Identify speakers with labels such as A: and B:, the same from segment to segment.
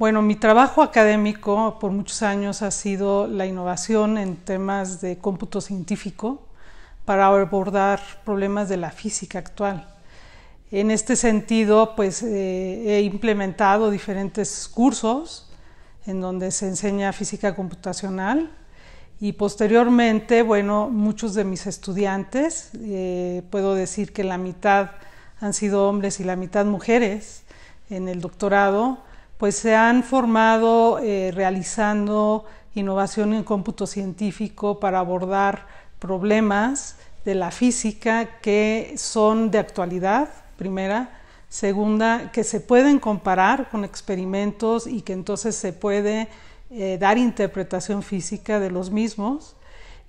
A: Bueno, mi trabajo académico por muchos años ha sido la innovación en temas de cómputo científico para abordar problemas de la física actual. En este sentido, pues eh, he implementado diferentes cursos en donde se enseña física computacional y posteriormente, bueno, muchos de mis estudiantes, eh, puedo decir que la mitad han sido hombres y la mitad mujeres en el doctorado, pues se han formado eh, realizando innovación en cómputo científico para abordar problemas de la física que son de actualidad, primera, Segunda, que se pueden comparar con experimentos y que entonces se puede eh, dar interpretación física de los mismos.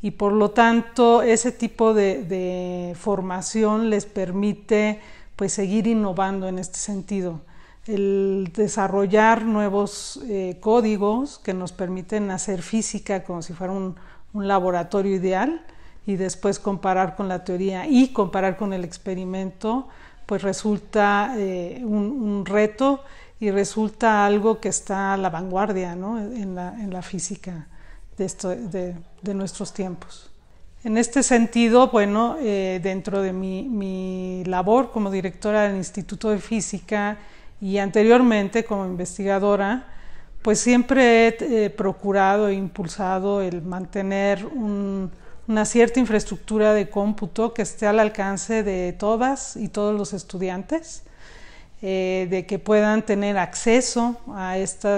A: Y por lo tanto, ese tipo de, de formación les permite pues, seguir innovando en este sentido el desarrollar nuevos eh, códigos que nos permiten hacer física como si fuera un, laboratorio ideal y después comparar con la teoría y comparar con el experimento, pues resulta eh, un, reto y resulta algo que está a la vanguardia ¿no? en, la, física de, nuestros tiempos. En este sentido, bueno, eh, dentro de mi labor como directora del Instituto de Física, y anteriormente como investigadora, pues siempre he eh, procurado e impulsado el mantener una cierta infraestructura de cómputo que esté al alcance de todas y todos los estudiantes, eh, de que puedan tener acceso a esta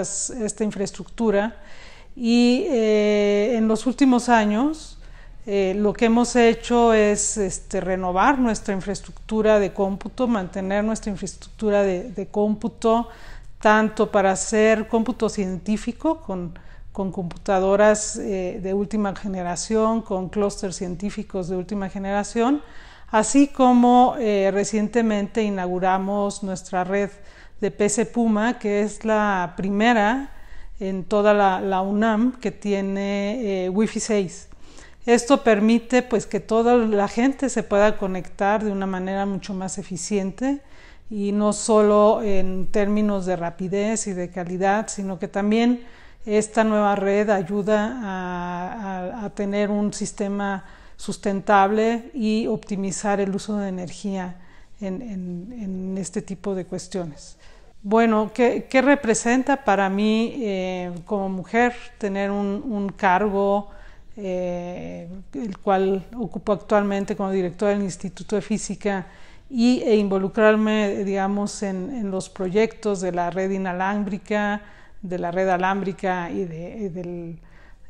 A: infraestructura. Y eh, en los últimos años, eh, lo que hemos hecho es este, renovar nuestra infraestructura de cómputo, mantener nuestra infraestructura de, cómputo, tanto para hacer cómputo científico con, computadoras eh, de última generación, con clústeres científicos de última generación, así como eh, recientemente inauguramos nuestra red de PC Puma, que es la primera en toda la, la UNAM que tiene Wi-Fi 6. Esto permite pues que toda la gente se pueda conectar de una manera mucho más eficiente y no solo en términos de rapidez y de calidad, sino que también esta nueva red ayuda a, tener un sistema sustentable y optimizar el uso de energía en, este tipo de cuestiones. Bueno, ¿qué, representa para mí eh, como mujer tener un cargo? Eh, el cual ocupo actualmente como director del Instituto de Física, y, e involucrarme, digamos, en, los proyectos de la red inalámbrica, de la red alámbrica y, eh,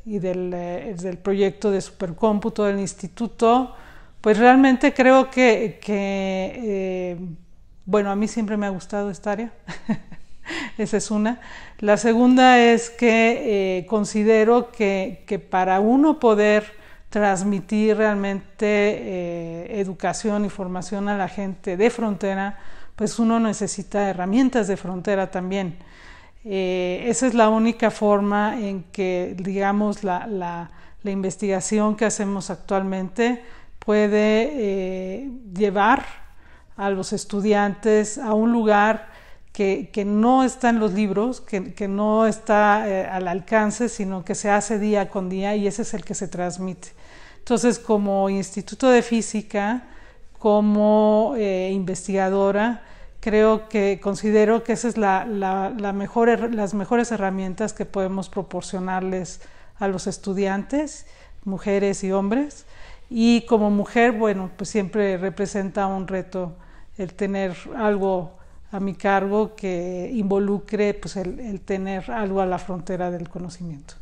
A: del, proyecto de supercómputo del instituto, pues realmente creo que, eh, bueno, a mí siempre me ha gustado esta área. Esa es una. La segunda es que eh, considero que, para uno poder transmitir realmente eh, educación y formación a la gente de frontera, pues uno necesita herramientas de frontera también. Eh, esa es la única forma en que, digamos, la, la investigación que hacemos actualmente puede llevar a los estudiantes a un lugar que, no está en los libros, que, no está eh, al alcance, sino que se hace día con día y ese es el que se transmite. Entonces, como Instituto de Física, como eh, investigadora, creo que considero que esa es la, la mejor, las mejores herramientas que podemos proporcionarles a los estudiantes, mujeres y hombres. Y como mujer, bueno, pues siempre representa un reto el tener algo a mi cargo que involucre pues, el, el tener algo a la frontera del conocimiento.